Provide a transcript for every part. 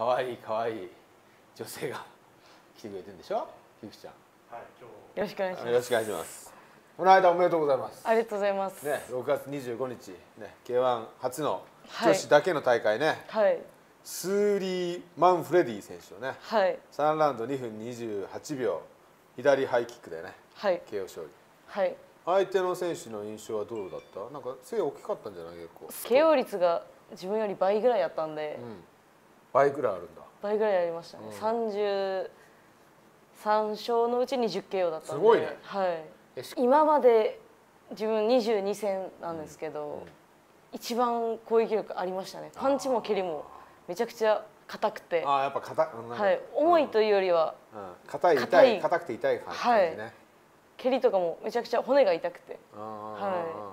かわいいかわいい女性が来てくれてるんでしょゆきちゃんはい今日よろしくお願いしますよろしくお願いしますこの間おめでとうございますありがとうございますね6月25日ね K1 初の女子だけの大会ねはいスーリー・マンフレディ選手のね、はい、3ラウンド2分28秒左ハイキックでね、はい、KO 勝利、はい、相手の選手の印象はどうだったなんか背大きかったんじゃない結構 KO 率が自分より倍ぐらいやったんで、うん、倍ぐらいあるんだ倍ぐらいやりましたね、うん、33勝のうち 20KO だったんですごいね、はい、今まで自分22戦なんですけど、うんうん、一番攻撃力ありましたねパンチも蹴りもめちゃくちゃ硬くてあやっぱ硬、はい、重いというよりは硬、い痛い硬くて痛い感じね、はい、蹴りとかもめちゃくちゃ骨が痛くては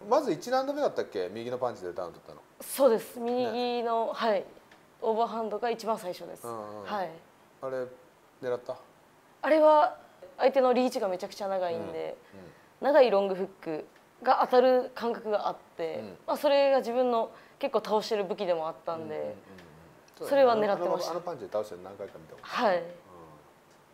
いまず1ラウンド目だったっけ右のパンチでダウン取ったのそうです右の、ね、はいオーバーハンドが一番最初です、はいあれ狙ったあれは相手のリーチがめちゃくちゃ長いんで、長いロングフックが当たる感覚があって、まあ、それが自分の結構倒してる武器でもあったんで、それは狙ってましたあのパンチで倒して何回か見たことはい、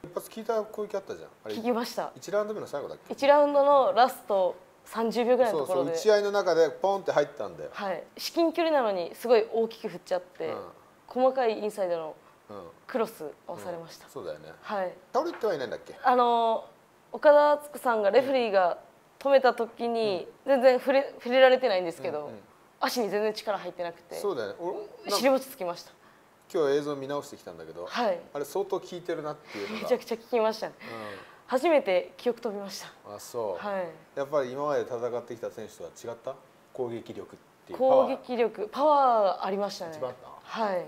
一発聞いた攻撃あったじゃん聞きました1ラウンド目の最後だっけ1ラウンドのラスト30秒ぐらいのところでそうそう打ち合いの中でポンって入ったんだよはい至近距離なのにすごい大きく振っちゃって、細かいインサイドのクロスをされました、うん、そうだよね、はい、倒れてはいないんだっけあの岡田敦子さんがレフェリーが止めた時に、全然触れ触れられてないんですけど、うんうん、足に全然力入ってなくてそうだよね尻餅つきました今日映像見直してきたんだけど、はい、あれ相当効いてるなっていうのがめちゃくちゃ効きました、ね、うん初めて記憶飛びましたあそう、はい、やっぱり今まで戦ってきた選手とは違った攻撃力っていう攻撃力パワーありましたねはい